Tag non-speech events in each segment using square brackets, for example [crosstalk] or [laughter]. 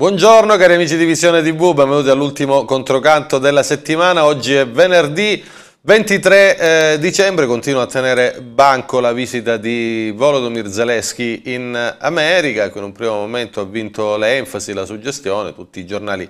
Buongiorno cari amici di Visione TV, benvenuti all'ultimo controcanto della settimana. Oggi è venerdì 23 eh, dicembre, continua a tenere banco la visita di Volodymyr Zelensky in America, che in un primo momento ha vinto l'enfasi, la suggestione, tutti i giornali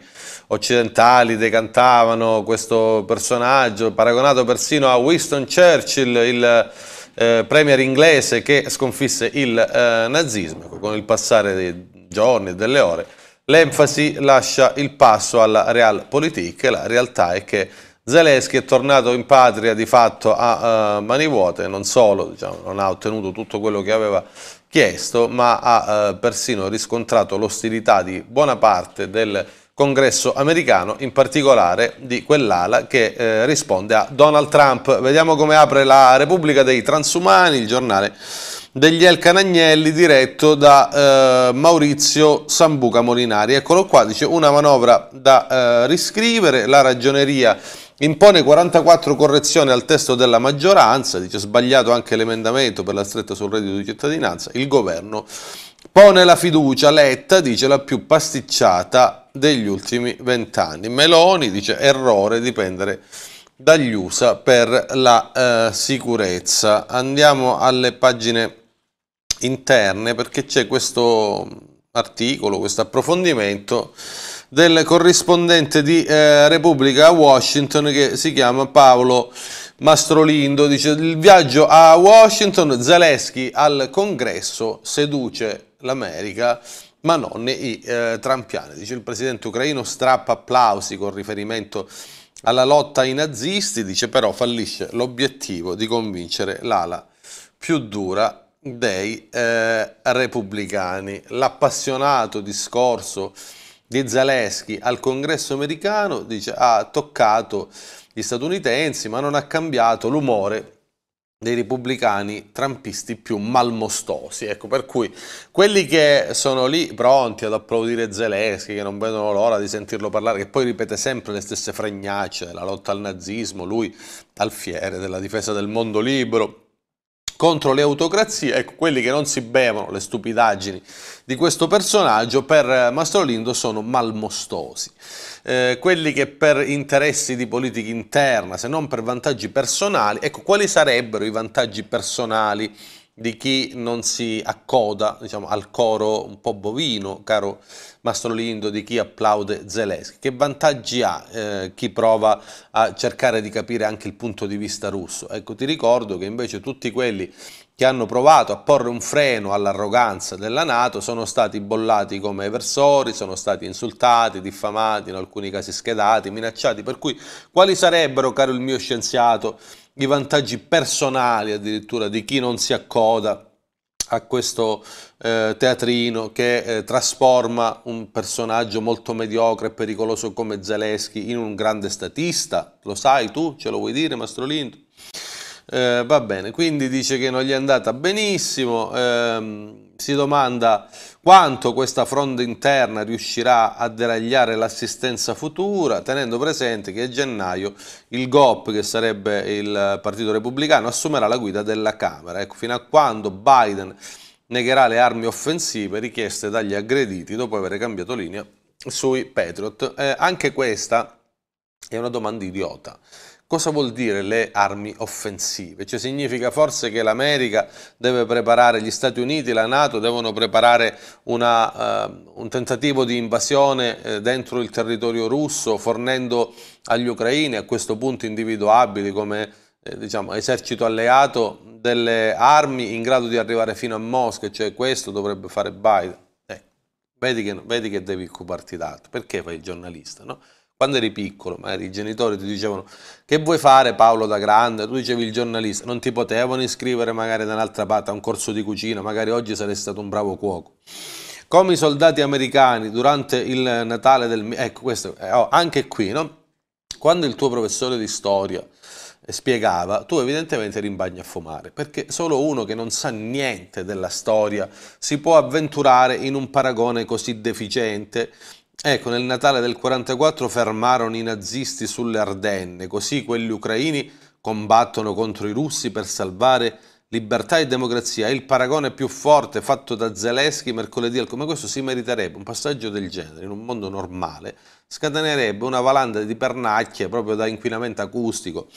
occidentali decantavano questo personaggio, paragonato persino a Winston Churchill, il eh, premier inglese che sconfisse il eh, nazismo con il passare dei giorni e delle ore L'enfasi lascia il passo alla Realpolitik, la realtà è che Zelensky è tornato in patria di fatto a uh, mani vuote, non solo diciamo, non ha ottenuto tutto quello che aveva chiesto, ma ha uh, persino riscontrato l'ostilità di buona parte del congresso americano, in particolare di quell'ala che eh, risponde a Donald Trump. Vediamo come apre la Repubblica dei Transumani, il giornale degli Elcanagnelli diretto da eh, Maurizio Sambuca Molinari. Eccolo qua, dice una manovra da eh, riscrivere, la ragioneria impone 44 correzioni al testo della maggioranza, dice sbagliato anche l'emendamento per la stretta sul reddito di cittadinanza, il governo pone la fiducia, Letta dice la più pasticciata degli ultimi vent'anni, Meloni dice errore dipendere dagli USA per la eh, sicurezza. Andiamo alle pagine interne perché c'è questo articolo, questo approfondimento del corrispondente di eh, Repubblica a Washington che si chiama Paolo Mastrolindo, dice il viaggio a Washington, Zelensky al congresso seduce l'America ma non i eh, trampiani, dice il presidente ucraino, strappa applausi con riferimento alla lotta ai nazisti, dice però fallisce l'obiettivo di convincere l'ala più dura dei eh, repubblicani. L'appassionato discorso di Zaleschi al congresso americano dice, ha toccato gli statunitensi ma non ha cambiato l'umore dei repubblicani trampisti più malmostosi, ecco per cui quelli che sono lì pronti ad applaudire Zelensky, che non vedono l'ora di sentirlo parlare, che poi ripete sempre le stesse fregnacce, la lotta al nazismo, lui alfiere della difesa del mondo libero, contro le autocrazie, ecco, quelli che non si bevono le stupidaggini di questo personaggio per eh, Mastro Lindo sono malmostosi. Eh, quelli che per interessi di politica interna, se non per vantaggi personali, ecco, quali sarebbero i vantaggi personali di chi non si accoda diciamo, al coro un po' bovino, caro Mastro Lindo, di chi applaude Zelensky. Che vantaggi ha eh, chi prova a cercare di capire anche il punto di vista russo? Ecco, ti ricordo che invece tutti quelli che hanno provato a porre un freno all'arroganza della Nato sono stati bollati come versori, sono stati insultati, diffamati, in alcuni casi schedati, minacciati. Per cui quali sarebbero, caro il mio scienziato, i vantaggi personali addirittura di chi non si accoda a questo eh, teatrino che eh, trasforma un personaggio molto mediocre e pericoloso come Zaleschi in un grande statista. Lo sai tu? Ce lo vuoi dire, Mastro Lindo? Eh, va bene, quindi dice che non gli è andata benissimo, ehm, si domanda quanto questa fronda interna riuscirà a deragliare l'assistenza futura, tenendo presente che a gennaio il GOP, che sarebbe il Partito Repubblicano, assumerà la guida della Camera. Ecco, fino a quando Biden negherà le armi offensive richieste dagli aggrediti dopo aver cambiato linea sui Patriot. Eh, anche questa è una domanda idiota. Cosa vuol dire le armi offensive? Cioè significa forse che l'America deve preparare, gli Stati Uniti, la Nato devono preparare una, uh, un tentativo di invasione eh, dentro il territorio russo fornendo agli ucraini, a questo punto individuabili come eh, diciamo, esercito alleato, delle armi in grado di arrivare fino a Mosca, cioè questo dovrebbe fare Biden. Eh, vedi, che, vedi, che, devi occuparti d'altro, perché fai il giornalista? No? quando eri piccolo, magari i genitori ti dicevano che vuoi fare Paolo da grande, tu dicevi il giornalista, non ti potevano iscrivere magari da un'altra parte a un corso di cucina, magari oggi saresti stato un bravo cuoco. Come i soldati americani durante il Natale del... Ecco, questo, oh, anche qui, no? Quando il tuo professore di storia eh, spiegava, tu evidentemente eri in bagno a fumare, perché solo uno che non sa niente della storia si può avventurare in un paragone così deficiente Ecco, nel Natale del 44 fermarono i nazisti sulle Ardenne, così quelli ucraini combattono contro i russi per salvare libertà e democrazia è il paragone più forte fatto da Zelensky mercoledì al come questo si meriterebbe un passaggio del genere in un mondo normale scatenerebbe una valanda di pernacchie proprio da inquinamento acustico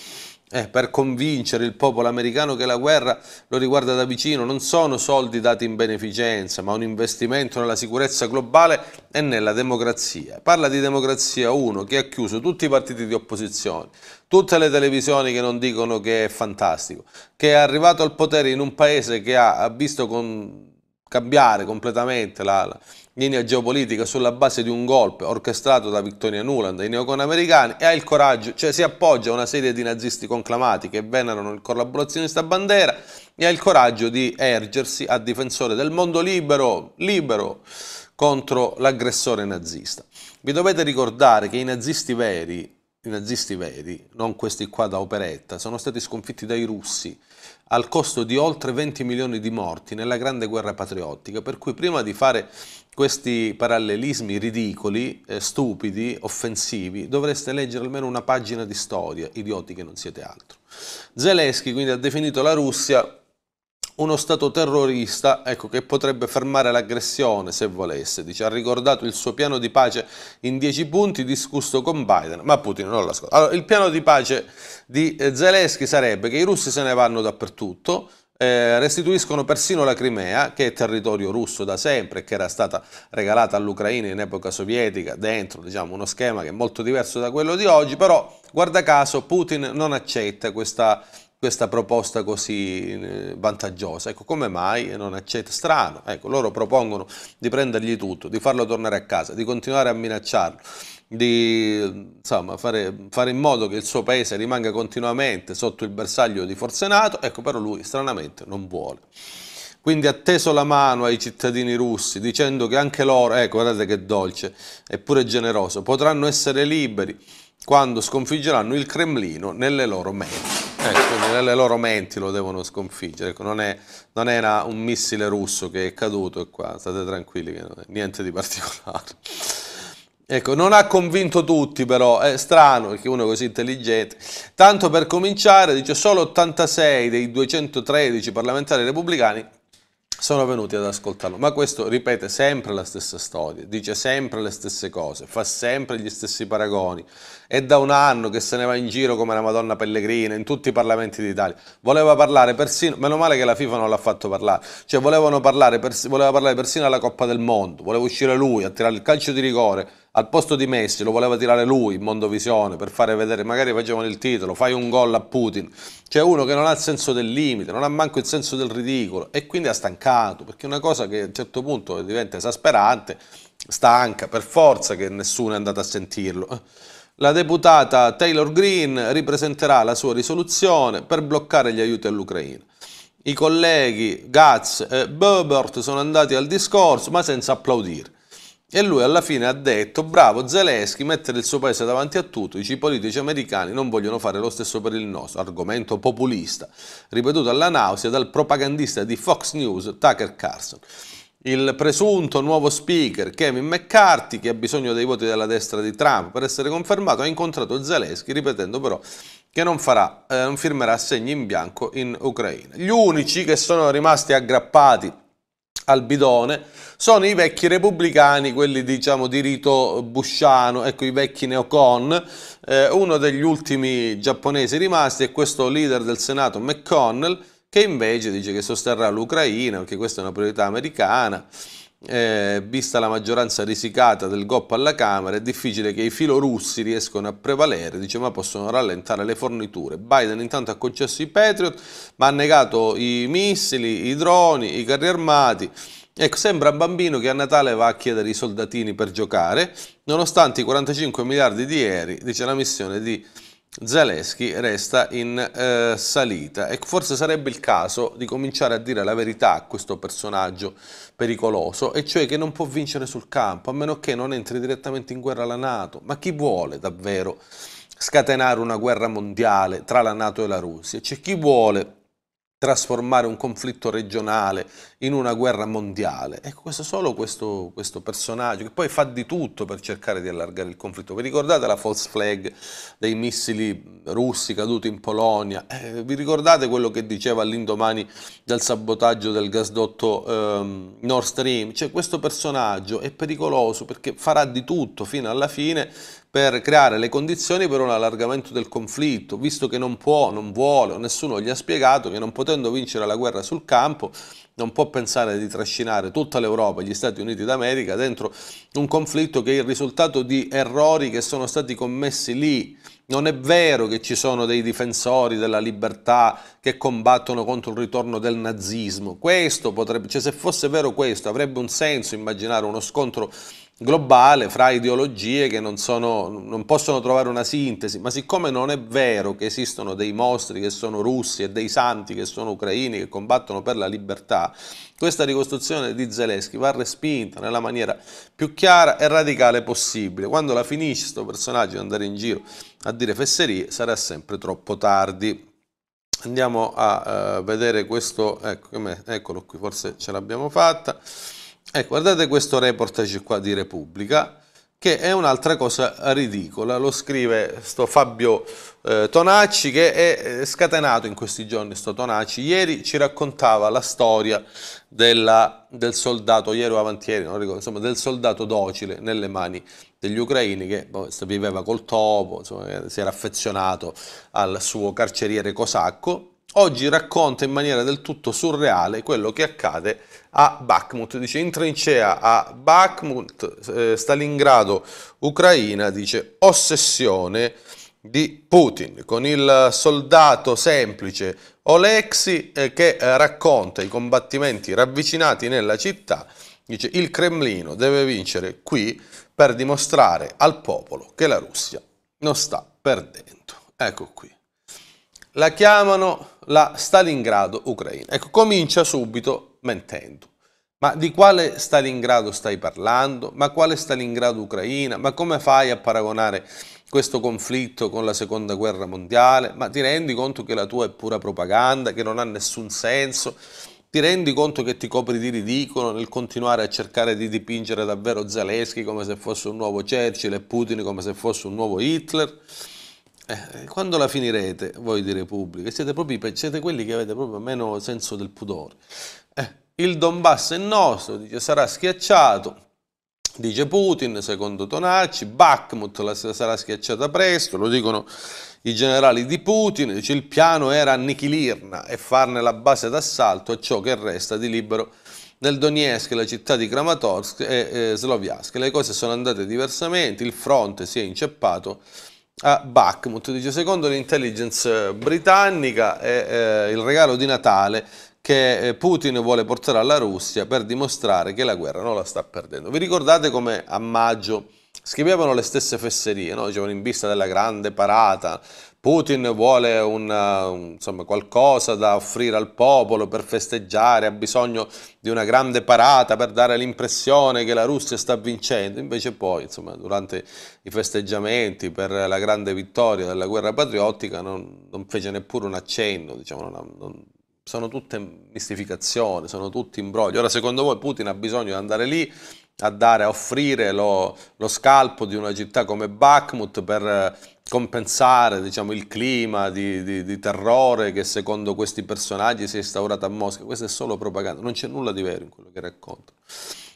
eh, per convincere il popolo americano che la guerra lo riguarda da vicino non sono soldi dati in beneficenza ma un investimento nella sicurezza globale e nella democrazia parla di democrazia uno che ha chiuso tutti i partiti di opposizione tutte le televisioni che non dicono che è fantastico, che è arrivato al potere in un paese che ha, visto con, cambiare completamente la, la, linea geopolitica sulla base di un golpe orchestrato da Victoria Nuland e i neoconamericani e ha il coraggio, cioè si appoggia a una serie di nazisti conclamati che venerano il collaborazionista bandera, e ha il coraggio di ergersi a difensore del mondo libero, libero contro l'aggressore nazista. Vi dovete ricordare che i nazisti veri i nazisti veri, non questi qua da operetta, sono stati sconfitti dai russi al costo di oltre 20 milioni di morti nella grande guerra patriottica, per cui prima di fare questi parallelismi ridicoli, eh, stupidi, offensivi, dovreste leggere almeno una pagina di storia, idioti che non siete altro. Zelensky quindi ha definito la Russia uno Stato terrorista ecco, che potrebbe fermare l'aggressione se volesse. Dice, ha ricordato il suo piano di pace in dieci punti discusso con Biden, ma Putin non l'ascolta. Allora, il piano di pace di eh, Zelensky sarebbe che i russi se ne vanno dappertutto, eh, restituiscono persino la Crimea, che è territorio russo da sempre, che era stata regalata all'Ucraina in epoca sovietica, dentro diciamo, uno schema che è molto diverso da quello di oggi, però guarda caso Putin non accetta questa questa proposta così eh, vantaggiosa. Ecco, come mai non accetta? Strano, ecco, loro propongono di prendergli tutto, di farlo tornare a casa, di continuare a minacciarlo, di insomma, fare, fare, in modo che il suo paese rimanga continuamente sotto il bersaglio di forze NATO, ecco, però lui stranamente non vuole. Quindi ha teso la mano ai cittadini russi dicendo che anche loro, ecco guardate che dolce, eppure generoso, potranno essere liberi quando sconfiggeranno il Cremlino nelle loro menti. Ecco, nelle loro menti lo devono sconfiggere, ecco, non è, non è un missile russo che è caduto e qua, state tranquilli che non è niente di particolare. Ecco, non ha convinto tutti però, è strano perché uno è così intelligente. Tanto per cominciare, dice solo 86 dei 213 parlamentari repubblicani sono venuti ad ascoltarlo, ma questo ripete sempre la stessa storia, dice sempre le stesse cose, fa sempre gli stessi paragoni, è da un anno che se ne va in giro come la Madonna Pellegrina in tutti i parlamenti d'Italia. Voleva parlare persino, meno male che la FIFA non l'ha fatto parlare, cioè parlare pers voleva parlare persino alla Coppa del Mondo, voleva uscire lui a tirare il calcio di rigore al posto di Messi lo voleva tirare lui in Mondovisione per fare vedere, magari facevano il titolo, fai un gol a Putin. C'è cioè, uno che non ha il senso del limite, non ha manco il senso del ridicolo e quindi ha stancato, perché è una cosa che a un certo punto diventa esasperante, stanca per forza che nessuno è andato a sentirlo. La deputata Taylor Green ripresenterà la sua risoluzione per bloccare gli aiuti all'Ucraina. I colleghi Gatz e Bobert sono andati al discorso ma senza applaudire. E lui alla fine ha detto, bravo Zelensky, mettere il suo paese davanti a tutto, i politici americani non vogliono fare lo stesso per il nostro, argomento populista, ripetuto alla nausea dal propagandista di Fox News Tucker Carlson il presunto nuovo speaker Kevin McCarthy, che ha bisogno dei voti della destra di Trump per essere confermato, ha incontrato Zelensky, ripetendo però che non, farà, eh, non firmerà segni in bianco in Ucraina. Gli unici che sono rimasti aggrappati al bidone sono i vecchi repubblicani, quelli diciamo di rito busciano, ecco i vecchi neocon. Eh, uno degli ultimi giapponesi rimasti è questo leader del Senato, McConnell, che invece dice che sosterrà l'Ucraina perché questa è una priorità americana. Eh, vista la maggioranza risicata del GOP alla Camera, è difficile che i filorussi riescano a prevalere, dice, ma possono rallentare le forniture. Biden intanto ha concesso i Patriot, ma ha negato i missili, i droni, i carri armati. Ecco, sembra un bambino che a Natale va a chiedere i soldatini per giocare, nonostante i 45 miliardi di ieri, dice la missione di Zaleschi resta in eh, salita e forse sarebbe il caso di cominciare a dire la verità a questo personaggio pericoloso e cioè che non può vincere sul campo a meno che non entri direttamente in guerra la Nato ma chi vuole davvero scatenare una guerra mondiale tra la Nato e la Russia c'è chi vuole trasformare un conflitto regionale in una guerra mondiale. Ecco, questo, solo questo, questo, personaggio che poi fa di tutto per cercare di allargare il conflitto. Vi ricordate la false flag dei missili russi caduti in Polonia? Eh, vi ricordate quello che diceva all'indomani del sabotaggio del gasdotto ehm, Nord Stream? Cioè questo personaggio è pericoloso perché farà di tutto fino alla fine per creare le condizioni per un allargamento del conflitto, visto che non può, non vuole, nessuno gli ha spiegato che non potendo vincere la guerra sul campo, non può pensare di trascinare tutta l'Europa e gli Stati Uniti d'America dentro un conflitto che è il risultato di errori che sono stati commessi lì. Non è vero che ci sono dei difensori della libertà che combattono contro il ritorno del nazismo. Questo potrebbe, cioè se fosse vero questo, avrebbe un senso immaginare uno scontro globale fra ideologie che non, sono, non, possono trovare una sintesi, ma siccome non è vero che esistono dei mostri che sono russi e dei santi che sono ucraini che combattono per la libertà, questa ricostruzione di Zelensky va respinta nella maniera più chiara e radicale possibile. Quando la finisce questo personaggio di andare in giro a dire fesserie sarà sempre troppo tardi. Andiamo a uh, vedere questo, ecco, eccolo qui, forse ce l'abbiamo fatta. Ecco, guardate questo reportage qua di Repubblica, che è un'altra cosa ridicola, lo scrive sto Fabio eh, Tonacci che è eh, scatenato in questi giorni sto Tonacci, ieri ci raccontava la storia della, del soldato, ieri o avantieri, non ricordo, insomma del soldato docile nelle mani degli ucraini che boh, viveva col topo, insomma, eh, si era affezionato al suo carceriere cosacco, oggi racconta in maniera del tutto surreale quello che accade a Bakhmut, dice in trincea a Bakhmut, eh, Stalingrado, Ucraina, dice ossessione di Putin, con il soldato semplice Oleksi eh, che eh, racconta i combattimenti ravvicinati nella città, dice il Cremlino deve vincere qui per dimostrare al popolo che la Russia non sta perdendo. Ecco qui. La chiamano la Stalingrado Ucraina. Ecco, comincia subito mentendo. Ma di quale Stalingrado stai parlando? Ma quale Stalingrado Ucraina? Ma come fai a paragonare questo conflitto con la seconda guerra mondiale? Ma ti rendi conto che la tua è pura propaganda, che non ha nessun senso? Ti rendi conto che ti copri di ridicolo nel continuare a cercare di dipingere davvero Zaleschi come se fosse un nuovo Churchill e Putin come se fosse un nuovo Hitler? Eh, quando la finirete voi di Repubblica? Siete, proprio, siete quelli che avete proprio meno senso del pudore il Donbass è nostro, dice, sarà schiacciato, dice Putin, secondo Tonacci, Bakhmut sarà schiacciata presto, lo dicono i generali di Putin, dice, il piano era annichilirla e farne la base d'assalto a ciò che resta di libero nel Donetsk, la città di Kramatorsk e eh, Sloviansk. Le cose sono andate diversamente, il fronte si è inceppato a Bakhmut. Dice, secondo l'intelligence britannica, è eh, il regalo di Natale che eh, Putin vuole portare alla Russia per dimostrare che la guerra non la sta perdendo. Vi ricordate come a maggio scrivevano le stesse fesserie, no? dicevano in vista della grande parata, Putin vuole una, eh, insomma, qualcosa da offrire al popolo per festeggiare, ha bisogno di una grande parata per dare l'impressione che la Russia sta vincendo, invece poi insomma, durante i festeggiamenti per la grande vittoria della guerra patriottica non, non fece neppure un accenno, diciamo, non, non sono tutte mistificazioni, sono tutti imbrogli. Ora, secondo voi Putin ha bisogno di andare lì a dare, a offrire lo, lo scalpo di una città come Bakhmut per eh, compensare diciamo, il clima di, di, di, terrore che secondo questi personaggi si è instaurato a Mosca. Questa è solo propaganda, non c'è nulla di vero in quello che racconto.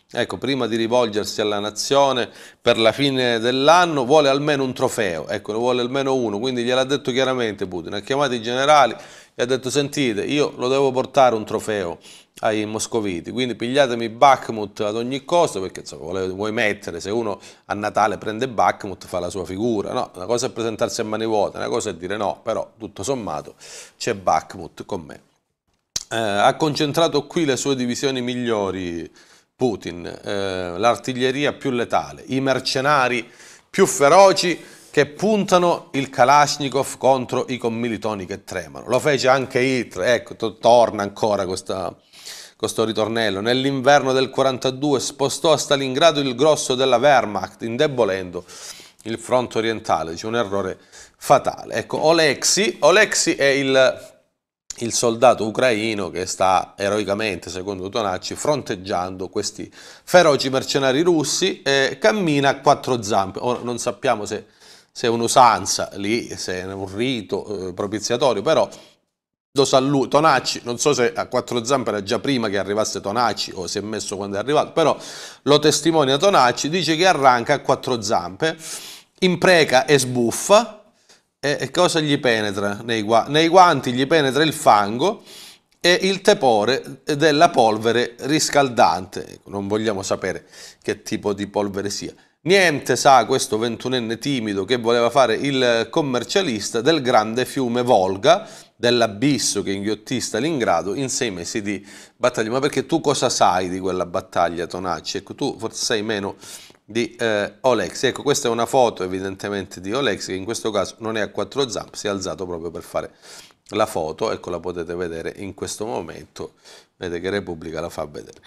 Ecco, prima di rivolgersi alla nazione per la fine dell'anno, vuole almeno un trofeo, ecco, ne vuole almeno uno, quindi gliel'ha detto chiaramente Putin, ha chiamato i generali, e ha detto sentite io lo devo portare un trofeo ai moscoviti quindi pigliatemi Bakhmut ad ogni costo perché insomma, volevo, vuoi mettere se uno a Natale prende Bakhmut fa la sua figura no, una cosa è presentarsi a mani vuote una cosa è dire no però tutto sommato c'è Bakhmut con me eh, ha concentrato qui le sue divisioni migliori Putin eh, l'artiglieria più letale i mercenari più feroci che puntano il Kalashnikov contro i commilitoni che tremano. Lo fece anche Hitler, ecco, torna ancora questa, questo ritornello. Nell'inverno del 42 spostò a Stalingrado il grosso della Wehrmacht, indebolendo il fronte orientale, dice un errore fatale. Ecco, Oleksi, Oleksi è il, il soldato ucraino che sta eroicamente, secondo Tonacci, fronteggiando questi feroci mercenari russi, eh, cammina a quattro zampe. Ora non sappiamo se se è un'usanza lì, se è un rito eh, propiziatorio, però lo sa lui, Tonacci, non so se a quattro zampe era già prima che arrivasse Tonacci o si è messo quando è arrivato, però lo testimonia Tonacci, dice che arranca a quattro zampe, impreca e sbuffa, e, e cosa gli penetra? Nei, gua nei guanti gli penetra il fango, e il tepore della polvere riscaldante. Ecco, non vogliamo sapere che tipo di polvere sia. Niente sa questo ventunenne timido che voleva fare il commercialista del grande fiume Volga, dell'abisso che inghiottì Stalingrado in sei mesi di battaglia. Ma perché tu cosa sai di quella battaglia, Tonacci? Ecco, tu forse sai meno di eh, Olex. Ecco, questa è una foto evidentemente di Olex che in questo caso non è a quattro zampe, si è alzato proprio per fare la foto, ecco la potete vedere in questo momento Vedete che Repubblica la fa vedere.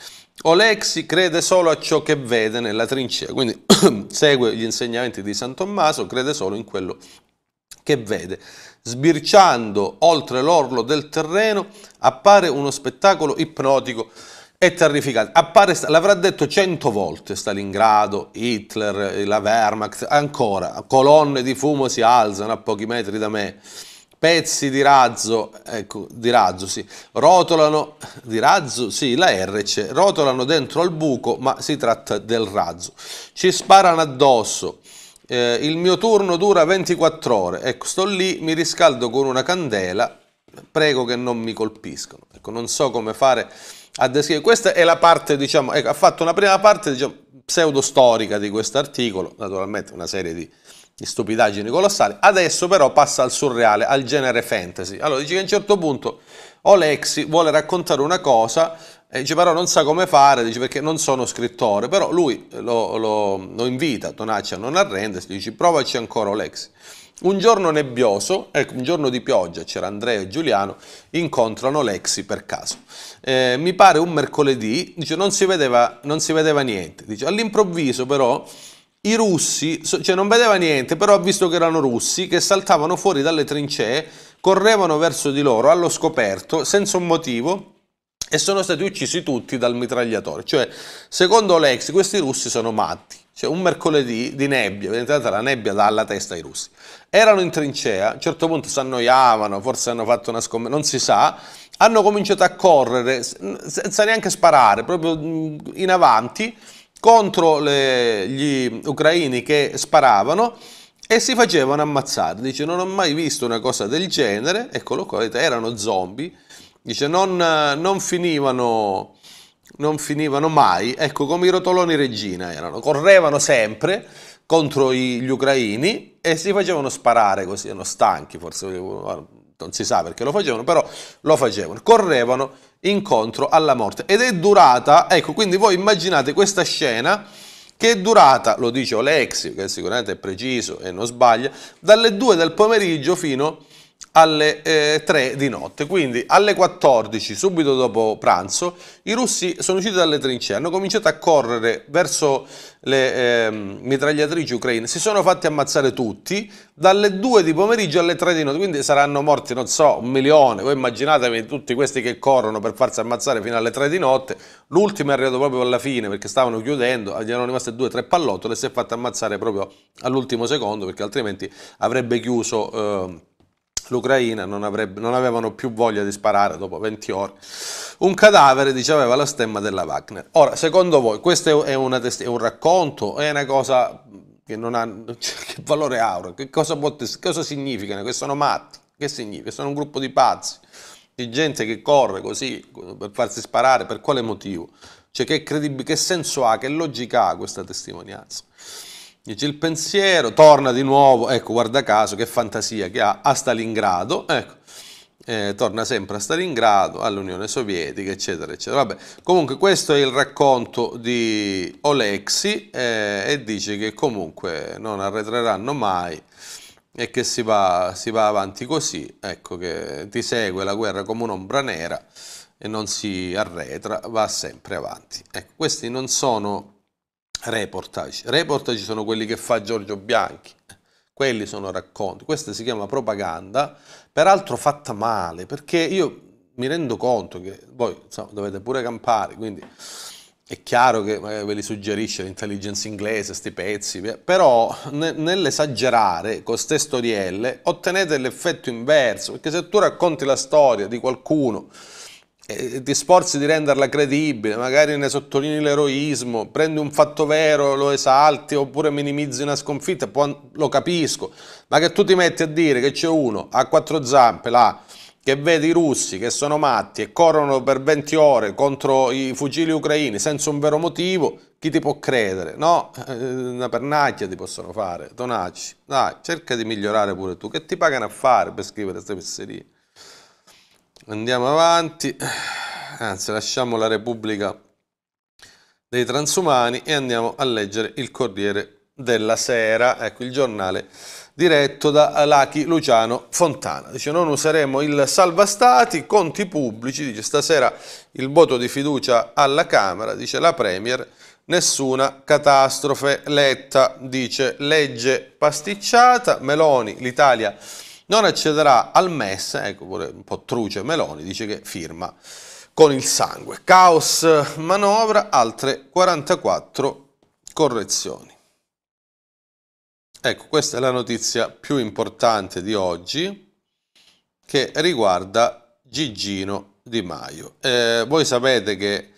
Olexi crede solo a ciò che vede nella trincea, quindi [coughs] segue gli insegnamenti di San Tommaso, crede solo in quello che vede. Sbirciando oltre l'orlo del terreno appare uno spettacolo ipnotico e terrificante. Appare, l'avrà detto cento volte Stalingrado, Hitler, la Wehrmacht, ancora, colonne di fumo si alzano a pochi metri da me pezzi di razzo, ecco, di razzo, sì, rotolano, di razzo, sì, la RC, rotolano dentro al buco, ma si tratta del razzo. Ci sparano addosso, eh, il mio turno dura 24 ore, ecco, sto lì, mi riscaldo con una candela, prego che non mi colpiscono, Ecco, non so come fare a descrivere. Questa è la parte, diciamo, ecco, ha fatto una prima parte, diciamo, pseudostorica di questo articolo, naturalmente una serie di di stupidaggini colossali. Adesso però passa al surreale, al genere fantasy. Allora dice che a un certo punto Olexi vuole raccontare una cosa, e dice però non sa come fare, dice perché non sono scrittore, però lui lo, lo, lo invita, Tonaccia non arrendersi, dice provaci ancora Olexi. Un giorno nebbioso, ecco, un giorno di pioggia, c'era Andrea e Giuliano, incontrano Lexi per caso. Eh, mi pare un mercoledì, dice, non si vedeva, non si vedeva niente. Dice, all'improvviso però i russi, cioè non vedeva niente, però ha visto che erano russi, che saltavano fuori dalle trincee, correvano verso di loro allo scoperto, senza un motivo, e sono stati uccisi tutti dal mitragliatore. Cioè, secondo Lex, questi russi sono matti. Cioè, un mercoledì di nebbia, evidentemente la nebbia dà alla testa ai russi. Erano in trincea, a un certo punto si annoiavano, forse hanno fatto una scommessa, non si sa. Hanno cominciato a correre, senza neanche sparare, proprio mm, in avanti contro le, gli ucraini che sparavano e si facevano ammazzare. Dice non ho mai visto una cosa del genere, eccolo qua, erano zombie, dice non, non finivano non finivano mai, ecco come i rotoloni regina erano, correvano sempre contro gli ucraini e si facevano sparare così, erano stanchi forse, non si sa perché lo facevano, però lo facevano, correvano incontro alla morte. Ed è durata, ecco, quindi voi immaginate questa scena che è durata, lo dice Alexio, che sicuramente è preciso e non sbaglia, dalle 2 del pomeriggio fino a alle eh, 3 di notte, quindi alle 14, subito dopo pranzo, i russi sono usciti dalle trincee, hanno cominciato a correre verso le eh, mitragliatrici ucraine, si sono fatti ammazzare tutti, dalle 2 di pomeriggio alle 3 di notte, quindi saranno morti, non so, un milione, voi immaginatevi tutti questi che corrono per farsi ammazzare fino alle 3 di notte, l'ultimo è arrivato proprio alla fine perché stavano chiudendo, gli erano rimaste 2-3 pallottole si è fatto ammazzare proprio all'ultimo secondo perché altrimenti avrebbe chiuso... Eh, l'Ucraina non, non avevano più voglia di sparare dopo 20 ore. Un cadavere, diceva, la stemma della Wagner. Ora, secondo voi, questo è, una, è un racconto? È una cosa che non ha... [laughs] Cioè, che valore ha? Che cosa, cosa significano? Che sono matti? Che significa? Sono un gruppo di pazzi, di gente che corre così per farsi sparare. Per quale motivo? Cioè, che, che senso ha? Che logica ha questa testimonianza? Dice il pensiero, torna di nuovo, ecco guarda caso che fantasia che ha, a Stalingrado, ecco, eh, torna sempre a Stalingrado, all'Unione Sovietica, eccetera, eccetera. Vabbè, comunque questo è il racconto di Olexi eh, e dice che comunque non arretreranno mai e che si va, si va avanti così, ecco che ti segue la guerra come un'ombra nera e non si arretra, va sempre avanti. Ecco, questi non sono reportage. Reportage sono quelli che fa Giorgio Bianchi, quelli sono racconti. Questa si chiama propaganda, peraltro fatta male, perché io mi rendo conto che voi insomma, dovete pure campare, quindi è chiaro che ve li suggerisce l'intelligence inglese, questi pezzi, però ne, nell'esagerare con queste storielle ottenete l'effetto inverso, perché se tu racconti la storia di qualcuno eh, ti sforzi di renderla credibile, magari ne sottolinei l'eroismo, prendi un fatto vero, lo esalti oppure minimizzi una sconfitta, può, lo capisco, ma che tu ti metti a dire che c'è uno a quattro zampe là che vede i russi che sono matti e corrono per 20 ore contro i fucili ucraini senza un vero motivo, chi ti può credere? No, eh, una pernacchia ti possono fare, Donacci, dai, cerca di migliorare pure tu, che ti pagano a fare per scrivere queste fesserie? andiamo avanti, anzi lasciamo la Repubblica dei Transumani e andiamo a leggere il Corriere della Sera, ecco il giornale diretto da Lachi Luciano Fontana. Dice non useremo il salvastati, conti pubblici, dice stasera il voto di fiducia alla Camera, dice la Premier, nessuna catastrofe, Letta dice legge pasticciata, Meloni, l'Italia non accederà al MES, ecco pure un po' truce Meloni, dice che firma con il sangue. Caos manovra, altre 44 correzioni. Ecco, questa è la notizia più importante di oggi che riguarda Gigino Di Maio. Eh, voi sapete che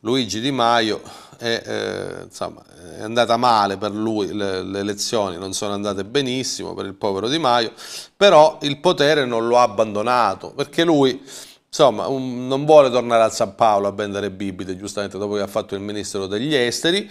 Luigi Di Maio e eh, insomma, è andata male per lui, le, le, elezioni non sono andate benissimo per il povero Di Maio, però il potere non lo ha abbandonato perché lui insomma, un, non vuole tornare a San Paolo a vendere bibite, giustamente dopo che ha fatto il ministro degli esteri,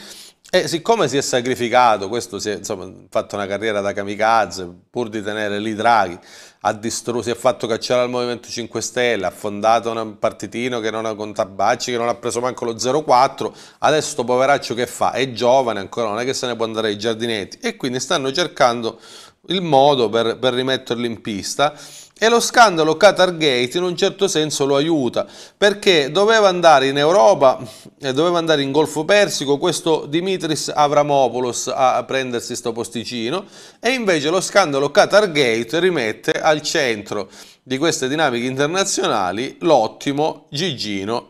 e eh, siccome si è sacrificato, questo si è insomma, fatto una carriera da kamikaze, pur di tenere lì Draghi, ha si è fatto cacciare al Movimento 5 Stelle, ha fondato un partitino che non ha con Tabacci, che non ha preso manco lo 0,4, adesso sto poveraccio che fa? È giovane ancora, non è che se ne può andare ai giardinetti e quindi stanno cercando il modo per, per rimetterlo in pista e lo scandalo Qatargate in un certo senso lo aiuta, perché doveva andare in Europa, eh, doveva andare in Golfo Persico, questo Dimitris Avramopoulos a prendersi sto posticino, e invece lo scandalo Qatargate rimette al centro di queste dinamiche internazionali l'ottimo Gigino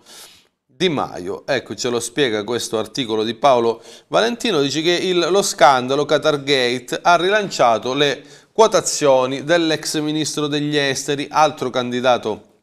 di Maio. Ecco, ce lo spiega questo articolo di Paolo Valentino, dice che il, lo scandalo Qatargate ha rilanciato le Quotazioni dell'ex ministro degli esteri, altro candidato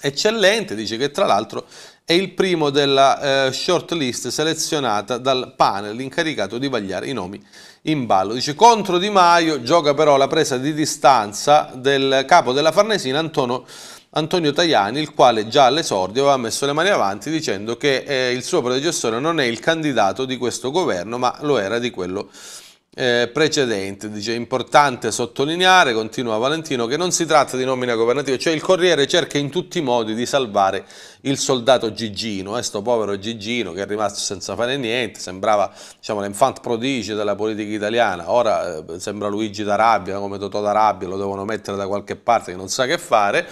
eccellente, dice che tra l'altro è il primo della eh, shortlist selezionata dal panel incaricato di vagliare i nomi in ballo. Dice contro Di Maio gioca però la presa di distanza del capo della Farnesina Antonio, Antonio Tajani, il quale già all'esordio aveva messo le mani avanti dicendo che eh, il suo predecessore non è il candidato di questo governo ma lo era di quello precedente eh, precedente. Dice, importante sottolineare, continua Valentino, che non si tratta di nomina governativa, cioè il Corriere cerca in tutti i modi di salvare il soldato Gigino, eh, povero Gigino che è rimasto senza fare niente, sembrava diciamo, l'infant prodigio della politica italiana, ora eh, sembra Luigi d'Arabia, come Totò d'Arabia, lo devono mettere da qualche parte che non sa che fare,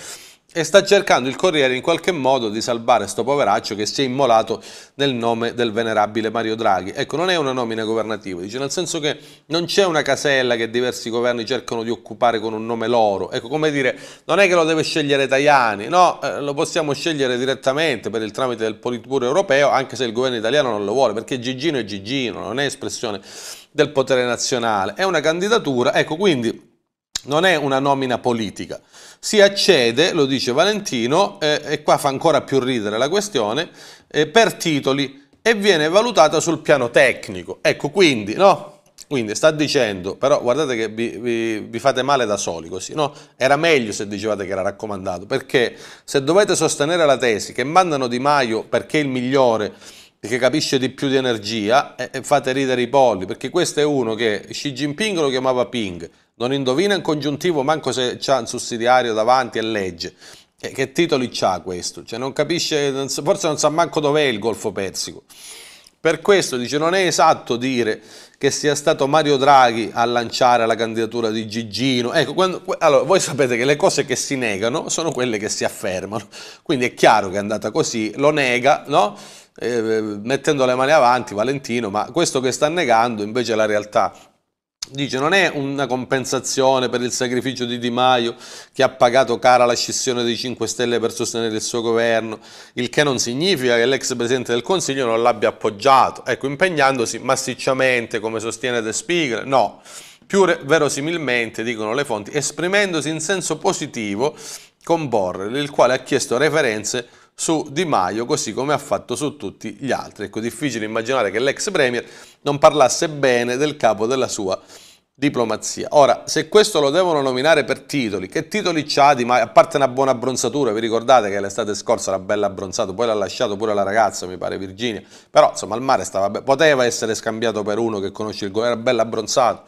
e sta cercando il Corriere in qualche modo di salvare sto poveraccio che si è immolato nel nome del venerabile Mario Draghi. Ecco, non è una nomina governativa, dice, nel senso che non c'è una casella che diversi governi cercano di occupare con un nome loro. Ecco, come dire, non è che lo deve scegliere Tajani, no, eh, lo possiamo scegliere direttamente per il tramite del Politburo europeo, anche se il governo italiano non lo vuole, perché Gigino è Gigino, non è espressione del potere nazionale. È una candidatura, ecco, quindi non è una nomina politica. Si accede, lo dice Valentino, eh, e qua fa ancora più ridere la questione, eh, per titoli e viene valutata sul piano tecnico. Ecco, quindi, no? Quindi sta dicendo, però guardate che vi, vi, vi, fate male da soli così, no? Era meglio se dicevate che era raccomandato, perché se dovete sostenere la tesi che mandano Di Maio perché è il migliore, che capisce di più di energia, eh, fate ridere i polli, perché questo è uno che Xi Jinping lo chiamava Ping, non indovina in congiuntivo manco se c'ha un sussidiario davanti e legge. Che, che titoli c'ha questo? Cioè non capisce, forse non sa manco dov'è il Golfo Persico. Per questo dice non è esatto dire che sia stato Mario Draghi a lanciare la candidatura di Gigino. Ecco, quando, allora, voi sapete che le cose che si negano sono quelle che si affermano. Quindi è chiaro che è andata così, lo nega, no? eh, mettendo le mani avanti Valentino, ma questo che sta negando invece è la realtà Dice, non è una compensazione per il sacrificio di Di Maio che ha pagato cara la scissione dei 5 Stelle per sostenere il suo governo, il che non significa che l'ex Presidente del Consiglio non l'abbia appoggiato, ecco, impegnandosi massicciamente come sostiene De Spiegel, no, più verosimilmente, dicono le fonti, esprimendosi in senso positivo con Borrell, il quale ha chiesto referenze su Di Maio, così come ha fatto su tutti gli altri. Ecco, difficile immaginare che l'ex Premier non parlasse bene del capo della sua diplomazia. Ora, se questo lo devono nominare per titoli, che titoli c'ha di ma a parte una buona abbronzatura, vi ricordate che l'estate scorsa era bella abbronzato, poi l'ha lasciato pure la ragazza, mi pare Virginia, però insomma al mare stava poteva essere scambiato per uno che conosce il governo, era bella abbronzato.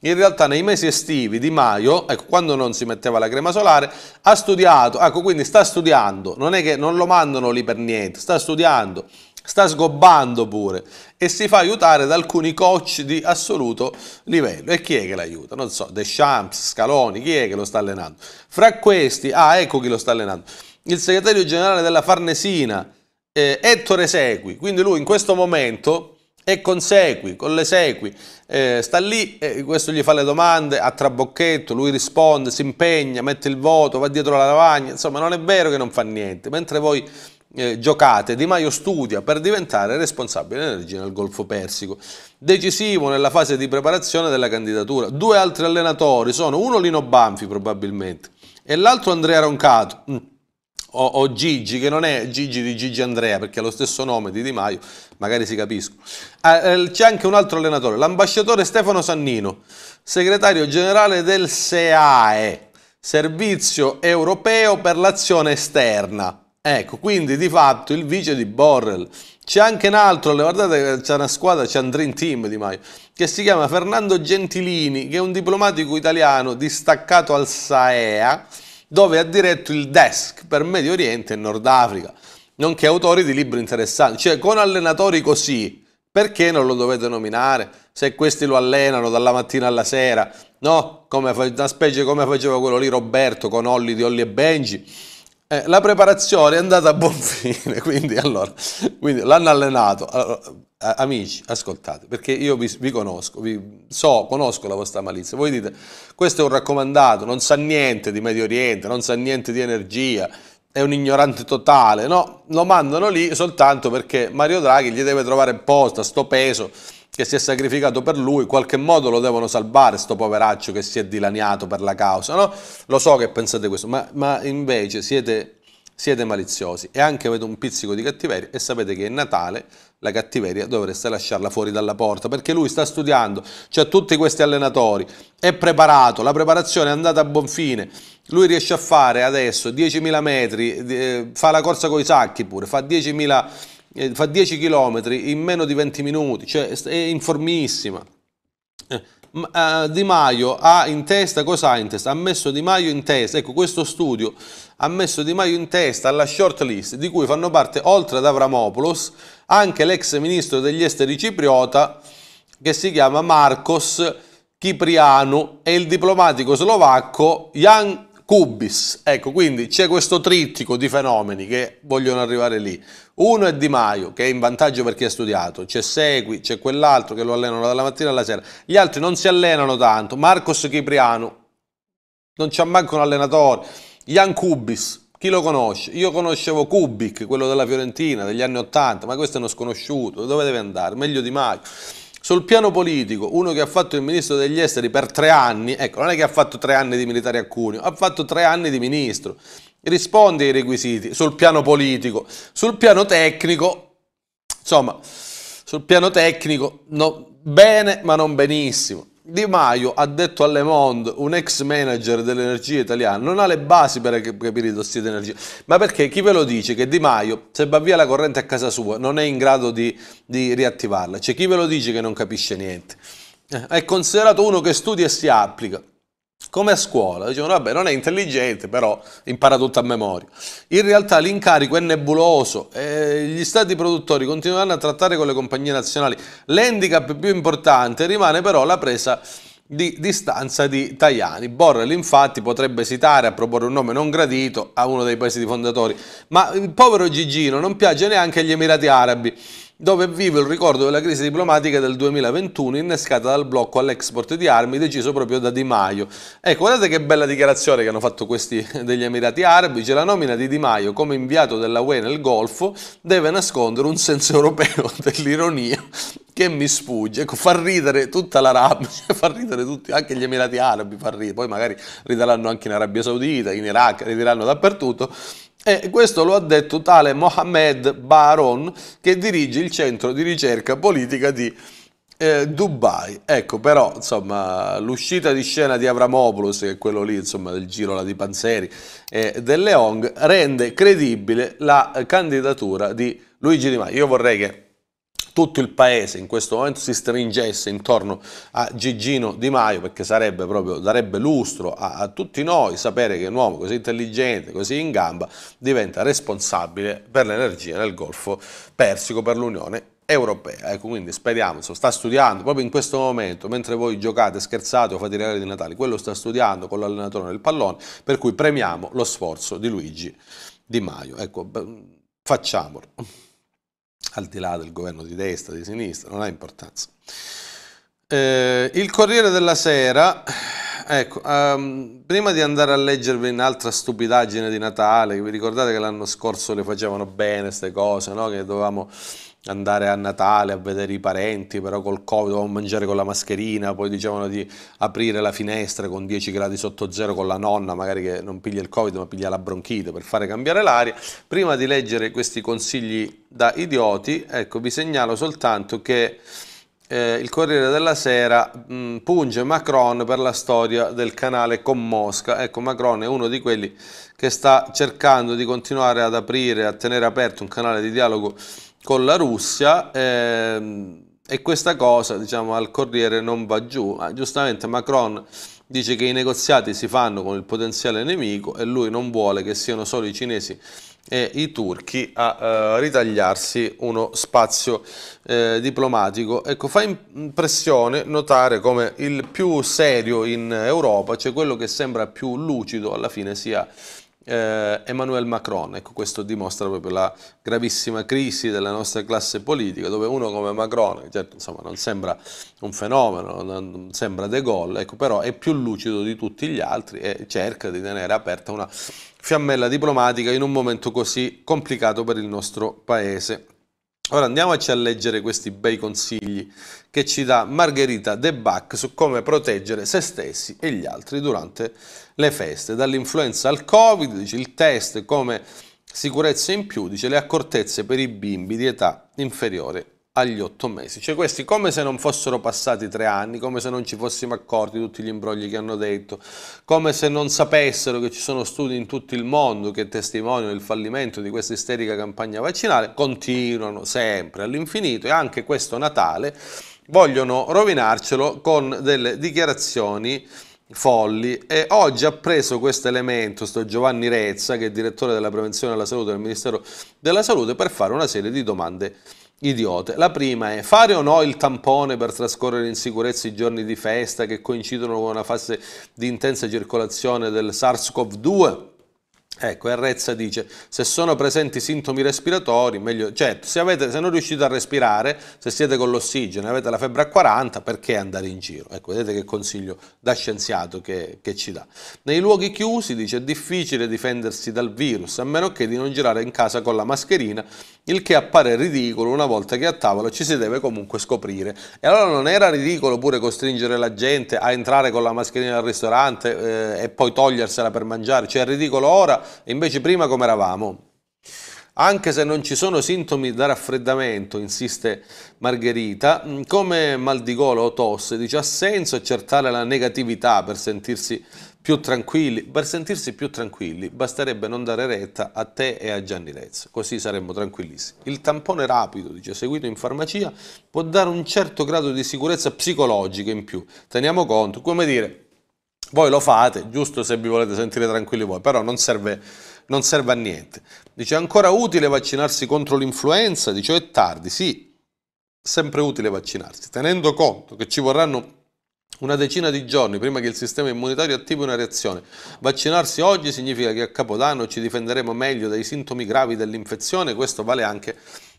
In realtà nei mesi estivi Di Maio, ecco, quando non si metteva la crema solare, ha studiato, ecco quindi sta studiando, non è che non lo mandano lì per niente, sta studiando, sta sgobbando pure e si fa aiutare da alcuni coach di assoluto livello. E chi è che l'aiuta? Non so, Deschamps, Scaloni, chi è che lo sta allenando? Fra questi, ah ecco chi lo sta allenando, il segretario generale della Farnesina, eh, Ettore Segui, quindi lui in questo momento e consegui, con le segui, eh, sta lì, eh, questo gli fa le domande a trabocchetto, lui risponde, si impegna, mette il voto, va dietro la lavagna, insomma non è vero che non fa niente, mentre voi eh, giocate, Di Maio studia per diventare responsabile energia nel Golfo Persico. Decisivo nella fase di preparazione della candidatura. Due altri allenatori sono uno Lino Banfi probabilmente e l'altro Andrea Roncato. Mm. O, o, Gigi, che non è Gigi di Gigi Andrea, perché ha lo stesso nome di Di Maio, magari si capiscono. Ah, eh, c'è anche un altro allenatore, l'ambasciatore Stefano Sannino, segretario generale del SEAE, Servizio Europeo per l'Azione Esterna. Ecco, quindi di fatto il vice di Borrell. C'è anche un altro, guardate c'è una squadra, c'è un dream team di Maio, che si chiama Fernando Gentilini, che è un diplomatico italiano distaccato al SAEA, dove ha diretto il desk per Medio Oriente e Nord Africa, nonché autore di libri interessanti. Cioè, con allenatori così, perché non lo dovete nominare? Se questi lo allenano dalla mattina alla sera, no? Come, una specie come faceva quello lì Roberto con Olli di Olli e Benji eh, la preparazione è andata a buon [laughs] fine, quindi, allora, quindi l'hanno allenato. Allora, amici, ascoltate, perché io vi, vi conosco, vi so, conosco la vostra malizia. Voi dite, questo è un raccomandato, non sa niente di Medio Oriente, non sa niente di energia, è un ignorante totale. No, lo mandano lì soltanto perché Mario Draghi gli deve trovare posto, sto peso che si è sacrificato per lui, in qualche modo lo devono salvare, sto poveraccio che si è dilaniato per la causa, no? Lo so che pensate questo, ma, ma invece siete, siete, maliziosi e anche avete un pizzico di cattiveria e sapete che è Natale la cattiveria dovreste lasciarla fuori dalla porta, perché lui sta studiando, c'è tutti questi allenatori, è preparato, la preparazione è andata a buon fine, lui riesce a fare adesso 10.000 metri, eh, fa la corsa con i sacchi pure, fa 10.000 metri, eh, fa 10 km in meno di 20 minuti, cioè è informissima. Eh, eh, di Maio ha in testa, cosa ha in testa? Ha messo Di Maio in testa, ecco questo studio ha messo Di Maio in testa alla shortlist di cui fanno parte oltre ad Avramopoulos anche l'ex ministro degli esteri cipriota che si chiama Marcos Cipriano e il diplomatico slovacco Jan Cubis. Ecco, quindi c'è questo trittico di fenomeni che vogliono arrivare lì. Uno è Di Maio, che è in vantaggio per chi ha studiato, c'è Segui, c'è quell'altro che lo allenano dalla mattina alla sera. Gli altri non si allenano tanto. Marcos Cipriano, non c'è manco un allenatore. Jan Cubis, chi lo conosce? Io conoscevo Kubik, quello della Fiorentina degli anni Ottanta, ma questo è uno sconosciuto, dove deve andare? Meglio di Maio. Sul piano politico, uno che ha fatto il ministro degli esteri per tre anni, ecco, non è che ha fatto tre anni di militare a Cuneo, ha fatto tre anni di ministro, risponde ai requisiti sul piano politico, sul piano tecnico, insomma, sul piano tecnico no, bene ma non benissimo. Di Maio ha detto a Le Monde, un ex manager dell'energia italiana, non ha le basi per capire i dossier di energia, ma perché chi ve lo dice che Di Maio, se va via la corrente a casa sua, non è in grado di, di riattivarla? C'è cioè, chi ve lo dice che non capisce niente? Eh, è considerato uno che studia e si applica. Come a scuola, dicevano vabbè non è intelligente però impara tutto a memoria. In realtà l'incarico è nebuloso e gli stati produttori continueranno a trattare con le compagnie nazionali. L'handicap più importante rimane però la presa di distanza di Tajani. Borrell infatti potrebbe esitare a proporre un nome non gradito a uno dei paesi di fondatori, ma il povero Gigino non piace neanche agli Emirati Arabi dove vive il ricordo della crisi diplomatica del 2021 innescata dal blocco all'export di armi deciso proprio da Di Maio. Ecco, guardate che bella dichiarazione che hanno fatto questi [laughs] degli Emirati Arabi, c'è la nomina di Di Maio come inviato della UE nel Golfo, deve nascondere un senso [laughs] europeo dell'ironia che mi sfugge, ecco, fa ridere tutta l'Arabia, [laughs] fa ridere tutti, anche gli Emirati Arabi, fa ridere, poi magari rideranno anche in Arabia Saudita, in Iraq, rideranno dappertutto, e questo lo ha detto tale Mohamed Baron che dirige il centro di ricerca politica di eh, Dubai. Ecco però insomma l'uscita di scena di Avramopoulos, che è quello lì insomma del giro là, di Panzeri e eh, delle ONG, rende credibile la candidatura di Luigi Di Maio. Io vorrei che tutto il paese in questo momento si stringesse intorno a Gigino Di Maio perché sarebbe proprio, darebbe lustro a, a tutti noi sapere che un uomo così intelligente, così in gamba, diventa responsabile per l'energia nel Golfo Persico, per l'Unione europea, ecco quindi speriamo, so, sta studiando proprio in questo momento, mentre voi giocate, scherzate o fate i regali di Natale, quello sta studiando con l'allenatore del pallone, per cui premiamo lo sforzo di Luigi Di Maio, ecco, facciamolo al di là del governo di destra, di sinistra, non ha importanza. Eh, il Corriere della Sera, ecco, um, prima di andare a leggervi un'altra stupidaggine di Natale, vi ricordate che l'anno scorso le facevano bene queste cose, no? che dovevamo andare a Natale a vedere i parenti, però col Covid dovevamo mangiare con la mascherina, poi dicevano di aprire la finestra con 10 gradi sotto zero con la nonna, magari che non piglia il Covid ma piglia la bronchite per fare cambiare l'aria. Prima di leggere questi consigli da idioti, ecco, vi segnalo soltanto che eh, il Corriere della Sera mh, mm, punge Macron per la storia del canale con Mosca. Ecco, Macron è uno di quelli che sta cercando di continuare ad aprire, a tenere aperto un canale di dialogo con la Russia ehm, e questa cosa diciamo, al Corriere non va giù. Ah, giustamente Macron dice che i negoziati si fanno con il potenziale nemico e lui non vuole che siano solo i cinesi e i turchi a eh, ritagliarsi uno spazio eh, diplomatico. Ecco, fa impressione notare come il più serio in Europa, cioè quello che sembra più lucido alla fine sia eh, Emmanuel Macron. Ecco, questo dimostra proprio la gravissima crisi della nostra classe politica, dove uno come Macron, certo, insomma, non sembra un fenomeno, non sembra De Gaulle, ecco, però è più lucido di tutti gli altri e cerca di tenere aperta una fiammella diplomatica in un momento così complicato per il nostro paese. Ora andiamoci a leggere questi bei consigli che ci dà Margherita De Bach su come proteggere se stessi e gli altri durante le feste, dall'influenza al Covid, dice il test come sicurezza in più, dice le accortezze per i bimbi di età inferiore agli otto mesi. Cioè questi come se non fossero passati tre anni, come se non ci fossimo accorti di tutti gli imbrogli che hanno detto, come se non sapessero che ci sono studi in tutto il mondo che testimoniano il fallimento di questa isterica campagna vaccinale, continuano sempre all'infinito e anche questo Natale vogliono rovinarcelo con delle dichiarazioni folli e oggi ha preso questo elemento sto Giovanni Rezza che è direttore della prevenzione della salute del Ministero della Salute per fare una serie di domande idiote. La prima è fare o no il tampone per trascorrere in sicurezza i giorni di festa che coincidono con una fase di intensa circolazione del SARS-CoV-2? Ecco, Errezza dice, se sono presenti sintomi respiratori, meglio, certo, se, avete, se non riuscite a respirare, se siete con l'ossigeno e avete la febbre a 40, perché andare in giro? Ecco, vedete che consiglio da scienziato che, che ci dà. Nei luoghi chiusi, dice, è difficile difendersi dal virus, a meno che di non girare in casa con la mascherina il che appare ridicolo una volta che a tavola ci si deve comunque scoprire. E allora non era ridicolo pure costringere la gente a entrare con la mascherina al ristorante eh, e poi togliersela per mangiare, cioè è ridicolo ora invece prima come eravamo. Anche se non ci sono sintomi da raffreddamento, insiste Margherita, mm, come mal di gola o tosse, dice ha senso accertare la negatività per sentirsi più tranquilli. Per sentirsi più tranquilli basterebbe non dare retta a te e a Gianni Rezzo, così saremmo tranquillissimi. Il tampone rapido, dice, seguito in farmacia, può dare un certo grado di sicurezza psicologica in più. Teniamo conto, come dire, voi lo fate, giusto se vi volete sentire tranquilli voi, però non serve, non serve a niente. Dice, ancora utile vaccinarsi contro l'influenza? Dice, è tardi, sì, sempre utile vaccinarsi, tenendo conto che ci vorranno una decina di giorni prima che il sistema immunitario attivi una reazione. Vaccinarsi oggi significa che a Capodanno ci difenderemo meglio dai sintomi gravi dell'infezione, questo vale anche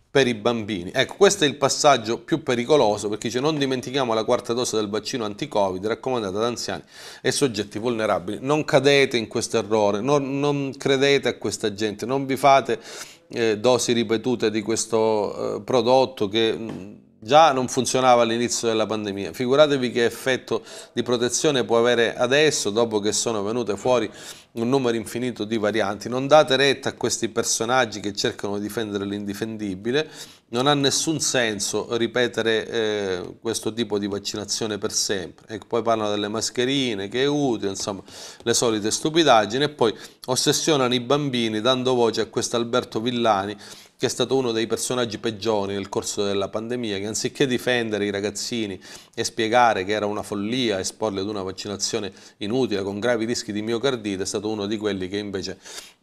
per i bambini. Ecco, questo è il passaggio più pericoloso perché dice non dimentichiamo la quarta dose del vaccino anti-Covid raccomandata ad anziani e soggetti vulnerabili. Non cadete in questo errore, non, non credete a questa gente, non vi fate eh, dosi ripetute di questo eh, prodotto che mm, Già non funzionava all'inizio della pandemia, figuratevi che effetto di protezione può avere adesso dopo che sono venute fuori un numero infinito di varianti. Non date retta a questi personaggi che cercano di difendere l'indifendibile, non ha nessun senso ripetere eh, questo tipo di vaccinazione per sempre. E ecco, poi parlano delle mascherine che è utile, insomma, le solite stupidaggini e poi ossessionano i bambini dando voce a questo Alberto Villani che è stato uno dei personaggi peggiori nel corso della pandemia, che anziché difendere i ragazzini e spiegare che era una follia esporli ad una vaccinazione inutile con gravi rischi di miocardite, è stato uno di quelli che invece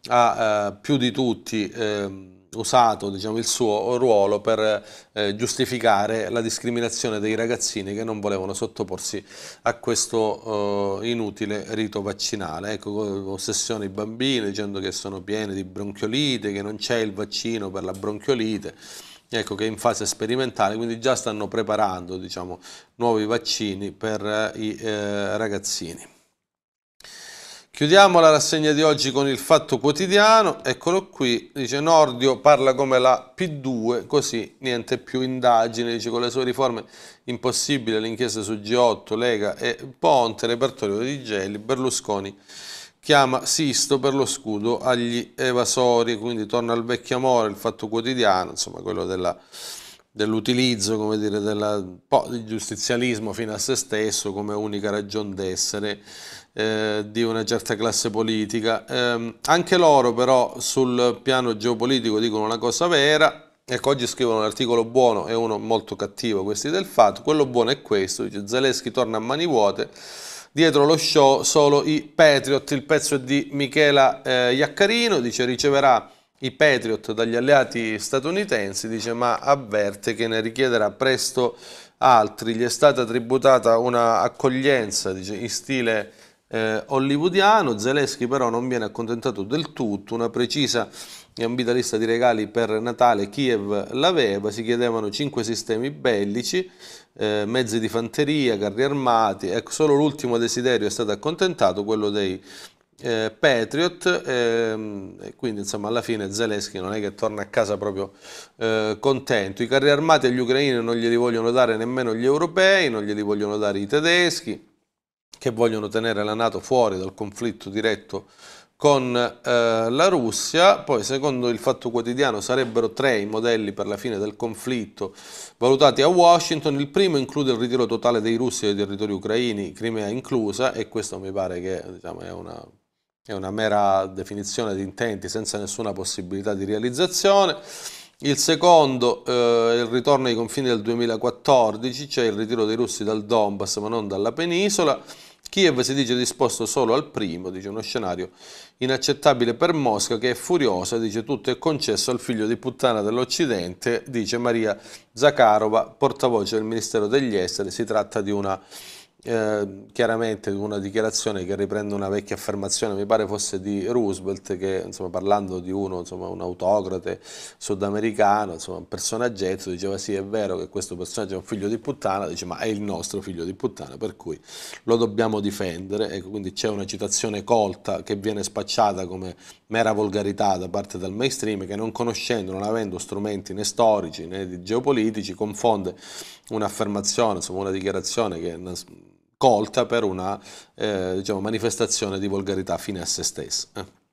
ha eh, più di tutti... Eh, usato diciamo, il suo ruolo per eh, giustificare la discriminazione dei ragazzini che non volevano sottoporsi a questo eh, inutile rito vaccinale. Ecco, ossessiona i bambini dicendo che sono pieni di bronchiolite, che non c'è il vaccino per la bronchiolite. Ecco, che è in fase sperimentale, quindi già stanno preparando diciamo, nuovi vaccini per eh, i eh, ragazzini. Chiudiamo la rassegna di oggi con il Fatto Quotidiano, eccolo qui, dice Nordio parla come la P2, così niente più indagine, dice con le sue riforme impossibile l'inchiesta su G8, Lega e Ponte, repertorio di Geli, Berlusconi chiama Sisto per lo scudo agli evasori, quindi torna al vecchio amore, il Fatto Quotidiano, insomma quello della dell'utilizzo come dire, della, del giustizialismo fino a se stesso come unica ragion d'essere eh, di una certa classe politica. Eh, anche loro però sul piano geopolitico dicono una cosa vera, ecco oggi scrivono un articolo buono e uno molto cattivo, questi del fatto, quello buono è questo, dice Zelensky torna a mani vuote, dietro lo show solo i Patriot, il pezzo è di Michela eh, Iaccarino, dice riceverà i Patriot dagli alleati statunitensi, dice ma avverte che ne richiederà presto altri, gli è stata tributata una accoglienza dice, in stile eh, hollywoodiano. Zelensky però non viene accontentato del tutto, una precisa e ambita lista di regali per Natale Kiev l'aveva, si chiedevano 5 sistemi bellici, eh, mezzi di fanteria, carri armati, ecco, solo l'ultimo desiderio è stato accontentato, quello dei eh, Patriot, ehm, e quindi insomma alla fine Zelensky non è che torna a casa proprio eh, contento, i carri armati agli ucraini non glieli vogliono dare nemmeno gli europei, non glieli vogliono dare i tedeschi, che vogliono tenere la Nato fuori dal conflitto diretto con eh, la Russia, poi secondo il Fatto Quotidiano sarebbero tre i modelli per la fine del conflitto valutati a Washington, il primo include il ritiro totale dei russi dai territori ucraini, Crimea inclusa, e questo mi pare che diciamo, è, una, è una mera definizione di intenti senza nessuna possibilità di realizzazione. Il secondo eh, il ritorno ai confini del 2014, cioè il ritiro dei russi dal Donbass ma non dalla penisola. Kiev si dice disposto solo al primo, dice uno scenario inaccettabile per Mosca che è furiosa, dice tutto è concesso al figlio di puttana dell'Occidente, dice Maria Zakharova, portavoce del Ministero degli Esteri, si tratta di una Ehm, chiaramente una dichiarazione che riprende una vecchia affermazione, mi pare fosse di Roosevelt, che insomma, parlando di uno, insomma, un autocrate sudamericano, insomma, un personaggetto, diceva sì è vero che questo personaggio è un figlio di puttana, dice ma è il nostro figlio di puttana, per cui lo dobbiamo difendere, ecco, quindi c'è una citazione colta che viene spacciata come mera volgarità da parte del mainstream che non conoscendo, non avendo strumenti né storici né geopolitici, confonde un'affermazione, insomma una dichiarazione che colta per una eh, diciamo, manifestazione di volgarità fine a se stessa. Eh.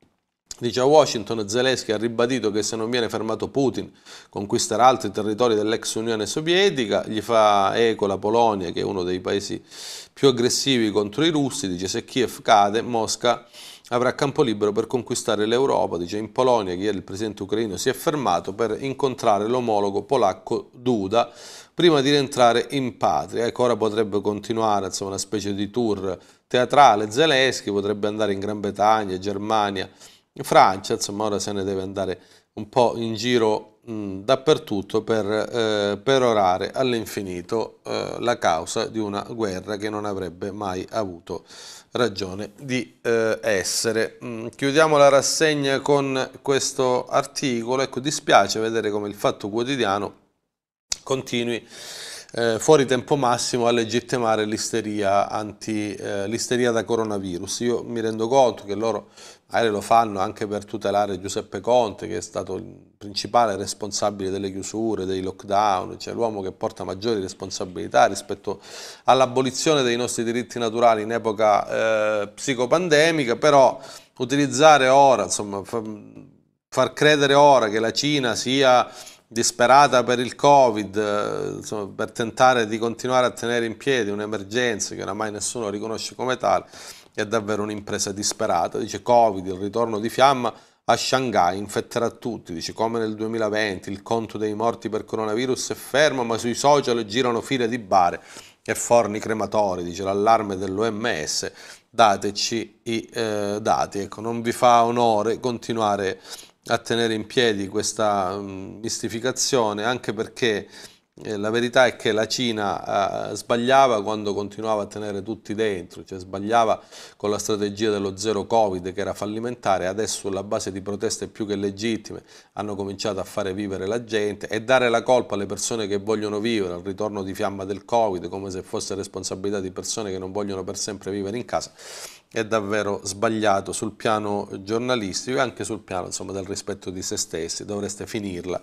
Dice a Washington, Zelensky ha ribadito che se non viene fermato Putin conquisterà altri territori dell'ex Unione Sovietica, gli fa eco la Polonia che è uno dei paesi più aggressivi contro i russi, dice se Kiev cade Mosca avrà campo libero per conquistare l'Europa, dice in Polonia che ieri il presidente ucraino si è fermato per incontrare l'omologo polacco Duda prima di rientrare in patria. Ecco, ora potrebbe continuare insomma, una specie di tour teatrale, Zelensky potrebbe andare in Gran Bretagna, Germania, Francia, insomma ora se ne deve andare un po' in giro mh, mm, dappertutto per eh, perorare all'infinito eh, la causa di una guerra che non avrebbe mai avuto ragione di eh, essere. Mh, mm, chiudiamo la rassegna con questo articolo, ecco dispiace vedere come il Fatto Quotidiano continui eh, fuori tempo massimo a legittimare l'isteria eh, da coronavirus. Io mi rendo conto che loro magari lo fanno anche per tutelare Giuseppe Conte, che è stato il principale responsabile delle chiusure, dei lockdown, cioè l'uomo che porta maggiori responsabilità rispetto all'abolizione dei nostri diritti naturali in epoca eh, psicopandemica, però utilizzare ora, insomma, far credere ora che la Cina sia disperata per il Covid, eh, insomma, per tentare di continuare a tenere in piedi un'emergenza che oramai nessuno riconosce come tale, è davvero un'impresa disperata. Dice Covid, il ritorno di fiamma, a Shanghai infetterà tutti, dice come nel 2020, il conto dei morti per coronavirus è fermo, ma sui social girano file di bare e forni crematori, dice l'allarme dell'OMS, dateci i eh, dati, ecco, non vi fa onore continuare a tenere in piedi questa mh, mm, mistificazione, anche perché eh, la verità è che la Cina eh, sbagliava quando continuava a tenere tutti dentro, cioè sbagliava con la strategia dello zero covid che era fallimentare, adesso sulla base di proteste più che legittime hanno cominciato a fare vivere la gente e dare la colpa alle persone che vogliono vivere, al ritorno di fiamma del covid, come se fosse responsabilità di persone che non vogliono per sempre vivere in casa, è davvero sbagliato sul piano giornalistico e anche sul piano insomma, del rispetto di se stessi, dovreste finirla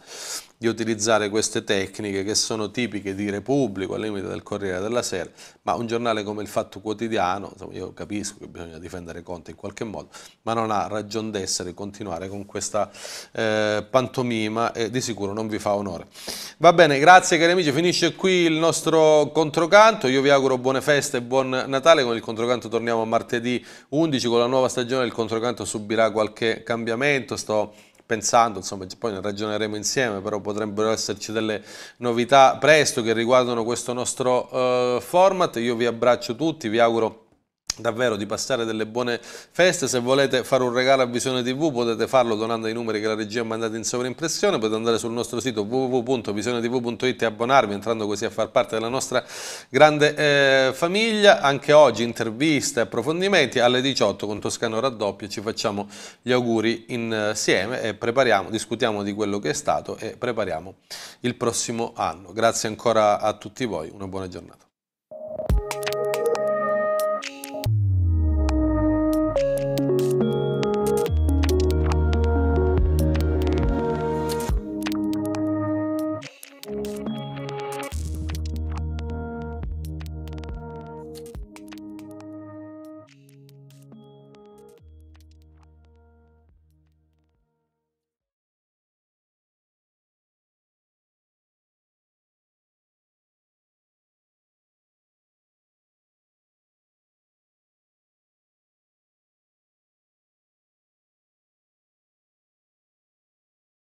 di utilizzare queste tecniche che sono tipiche di Repubblico, al limite del Corriere della Sera, ma un giornale come il Fatto Quotidiano, io capisco che bisogna difendere Conte in qualche modo, ma non ha ragion d'essere continuare con questa eh, pantomima e di sicuro non vi fa onore. Va bene, grazie cari amici, finisce qui il nostro controcanto, io vi auguro buone feste e buon Natale, con il controcanto torniamo martedì 11 con la nuova stagione il controcanto subirà qualche cambiamento, sto pensando, insomma poi ne ragioneremo insieme, però potrebbero esserci delle novità presto che riguardano questo nostro uh, format. Io vi abbraccio tutti, vi auguro davvero di passare delle buone feste se volete fare un regalo a Visione TV potete farlo donando i numeri che la regia ha mandato in sovraimpressione potete andare sul nostro sito www.visionetv.it e abbonarvi entrando così a far parte della nostra grande eh, famiglia anche oggi interviste approfondimenti alle 18 con Toscano Raddoppio ci facciamo gli auguri insieme e prepariamo discutiamo di quello che è stato e prepariamo il prossimo anno grazie ancora a tutti voi una buona giornata